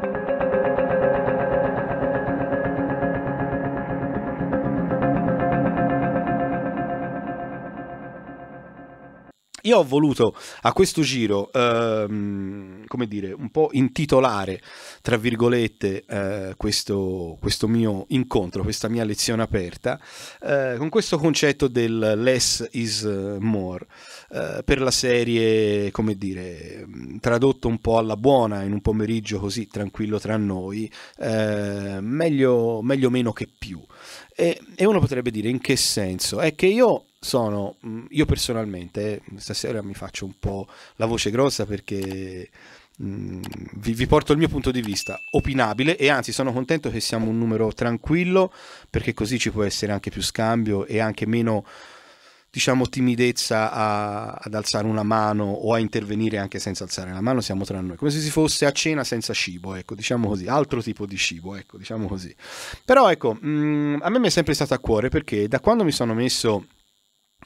thank you Io ho voluto a questo giro, ehm, come dire, un po' intitolare, tra virgolette, eh, questo, questo, mio incontro, questa mia lezione aperta, eh, con questo concetto del less is more, eh, per la serie, come dire, tradotto un po' alla buona in un pomeriggio così tranquillo tra noi, eh, meglio, meglio meno che più. E, e uno potrebbe dire in che senso? È che io sono mm, io personalmente eh, stasera mi faccio un po' la voce grossa perché mh, mm, vi, vi, porto il mio punto di vista opinabile e anzi sono contento che siamo un numero tranquillo perché così ci può essere anche più scambio e anche meno diciamo timidezza a, ad alzare una mano o a intervenire anche senza alzare la mano siamo tra noi come se si fosse a cena senza cibo ecco diciamo così altro tipo di cibo ecco diciamo così però ecco mh, mm, a me mi è sempre stato a cuore perché da quando mi sono messo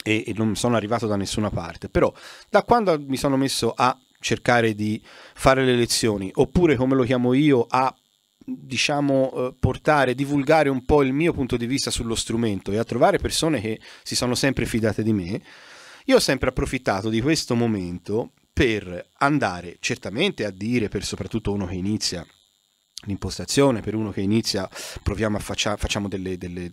e, e non sono arrivato da nessuna parte, però da quando mi sono messo a cercare di fare le lezioni, oppure come lo chiamo io, a diciamo, eh, portare, divulgare un po' il mio punto di vista sullo strumento e a trovare persone che si sono sempre fidate di me, io ho sempre approfittato di questo momento per andare certamente a dire per soprattutto uno che inizia l'impostazione per uno che inizia proviamo a faccia, facciamo delle, delle,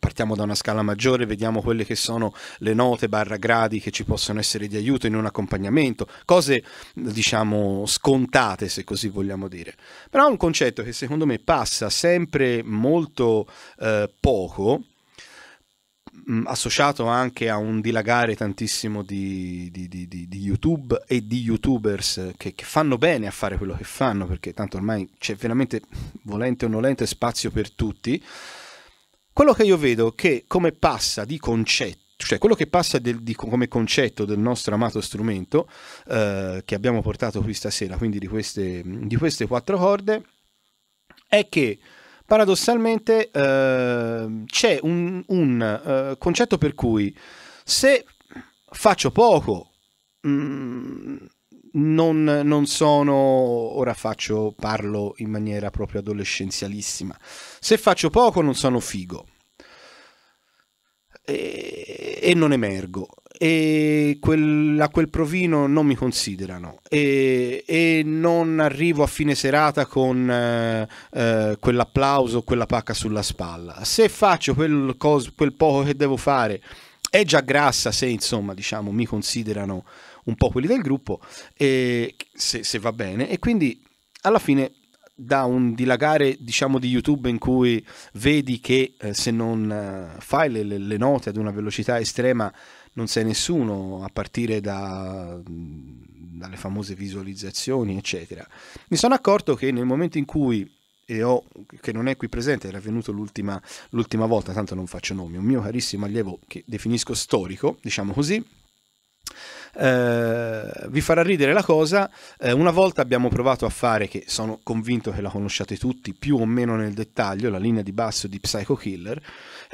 partiamo da una scala maggiore vediamo quelle che sono le note barra gradi che ci possono essere di aiuto in un accompagnamento cose diciamo scontate se così vogliamo dire però è un concetto che secondo me passa sempre molto eh, poco mh, mm, associato anche a un dilagare tantissimo di, di, di, di YouTube e di YouTubers che, che, fanno bene a fare quello che fanno, perché tanto ormai c'è veramente, volente o nolente, spazio per tutti. Quello che io vedo che come passa di concetto, cioè quello che passa del, di, come concetto del nostro amato strumento eh, che abbiamo portato qui stasera, quindi di queste, di queste quattro corde, è che paradossalmente eh, c'è un, un uh, concetto per cui se faccio poco, mh, mm, non, non, sono, ora faccio, parlo in maniera proprio adolescenzialissima, se faccio poco non sono figo e, e non emergo e quel, a quel provino non mi considerano e, e non arrivo a fine serata con eh, eh, quell'applauso, quella pacca sulla spalla. Se faccio quel, cos, quel poco che devo fare è già grassa se insomma diciamo mi considerano un po' quelli del gruppo e se, se va bene e quindi alla fine da un dilagare diciamo di YouTube in cui vedi che eh, se non eh, fai le, le, note ad una velocità estrema non sei nessuno a partire da, dalle famose visualizzazioni, eccetera. Mi sono accorto che nel momento in cui e ho, che non è qui presente, era venuto l'ultima, l'ultima volta, tanto non faccio nomi, un mio carissimo allievo che definisco storico, diciamo così, eh, vi farà ridere la cosa, eh, una volta abbiamo provato a fare, che sono convinto che la conosciate tutti, più o meno nel dettaglio, la linea di basso di Psycho Killer,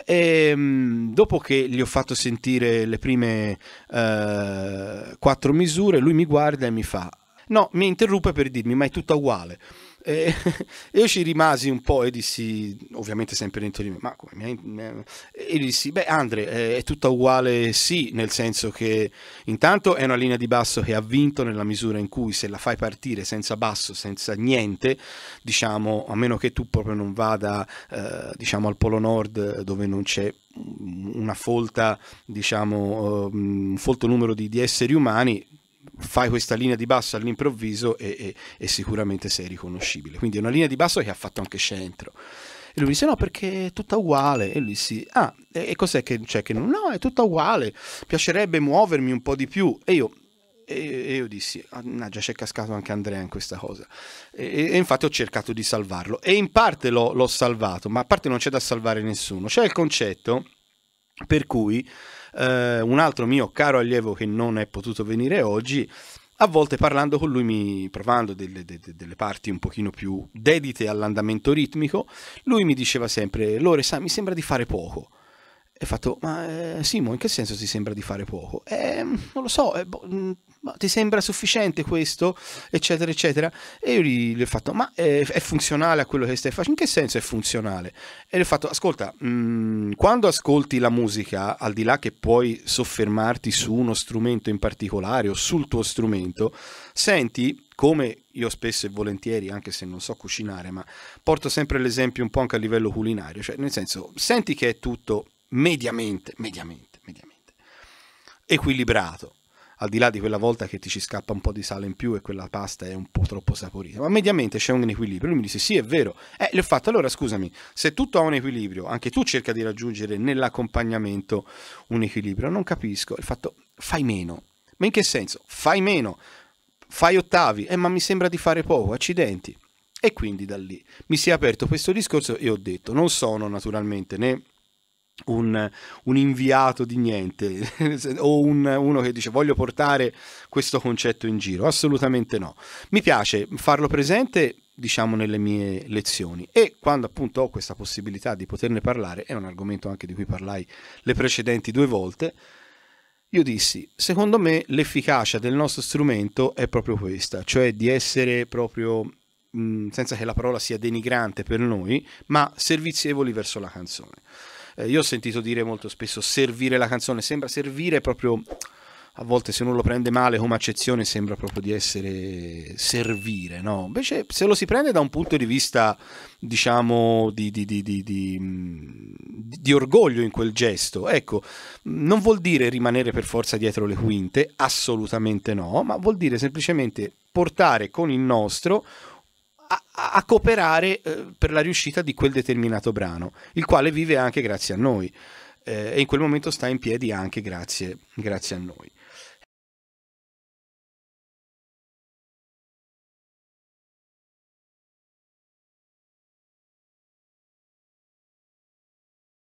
e ehm, mh, dopo che gli ho fatto sentire le prime eh, quattro misure, lui mi guarda e mi fa, no, mi interruppe per dirmi, ma è tutta uguale. E io ci rimasi un po' e dissi, ovviamente sempre dentro di me, ma come E dissi, beh Andre, eh, è tutta uguale sì, nel senso che intanto è una linea di basso che ha vinto nella misura in cui se la fai partire senza basso, senza niente, diciamo, a meno che tu proprio non vada, eh, diciamo, al Polo Nord dove non c'è una folta, diciamo, eh, un folto numero di, di esseri umani, fai questa linea di basso all'improvviso e, e, e, sicuramente sei riconoscibile. Quindi è una linea di basso che ha fatto anche Centro. E lui mi dice no perché è tutta uguale e lui si ah e, e cos'è che c'è cioè, che no è tutta uguale piacerebbe muovermi un po' di più e io e, io dissi, ah, già c'è cascato anche Andrea in questa cosa. E, e, infatti ho cercato di salvarlo. E in parte l'ho, l'ho salvato, ma a parte non c'è da salvare nessuno. C'è il concetto per cui eh, un altro mio caro allievo che non è potuto venire oggi, a volte parlando con lui, mi, provando delle, de, delle, parti un pochino più dedite all'andamento ritmico, lui mi diceva sempre, Lore, sa, mi sembra di fare poco. E ho fatto, ma eh, Simo, in che senso ti sembra di fare poco? Eh, non lo so, eh, boh, mm, ma ti sembra sufficiente questo? Eccetera, eccetera. E io gli, gli ho fatto, ma è, eh, è, funzionale a quello che stai facendo? In che senso è funzionale? E gli ho fatto, ascolta, mh, mm, quando ascolti la musica, al di là che puoi soffermarti su uno strumento in particolare o sul tuo strumento, senti come io spesso e volentieri, anche se non so cucinare, ma porto sempre l'esempio un po' anche a livello culinario, cioè nel senso, senti che è tutto mediamente, mediamente, mediamente equilibrato, al di là di quella volta che ti ci scappa un po' di sale in più e quella pasta è un po' troppo saporita, ma mediamente c'è un equilibrio. Lui mi dice sì, è vero, eh, l'ho fatto. Allora scusami, se tutto ha un equilibrio, anche tu cerca di raggiungere nell'accompagnamento un equilibrio. Non capisco, il fatto fai meno. Ma in che senso? Fai meno, fai ottavi, eh, ma mi sembra di fare poco, accidenti. E quindi da lì mi si è aperto questo discorso e ho detto, non sono naturalmente né un, un, inviato di niente o un, uno che dice voglio portare questo concetto in giro, assolutamente no. Mi piace farlo presente diciamo nelle mie lezioni e quando appunto ho questa possibilità di poterne parlare, è un argomento anche di cui parlai le precedenti due volte, io dissi, secondo me l'efficacia del nostro strumento è proprio questa, cioè di essere proprio mh, senza che la parola sia denigrante per noi, ma servizievoli verso la canzone eh, io ho sentito dire molto spesso servire la canzone, sembra servire proprio a volte se uno lo prende male come accezione sembra proprio di essere servire, no? Invece se lo si prende da un punto di vista, diciamo, di, di, di, di, mm, orgoglio in quel gesto, ecco, non vuol dire rimanere per forza dietro le quinte, assolutamente no, ma vuol dire semplicemente portare con il nostro a, a cooperare eh, per la riuscita di quel determinato brano, il quale vive anche grazie a noi eh, e in quel momento sta in piedi anche grazie, grazie a noi.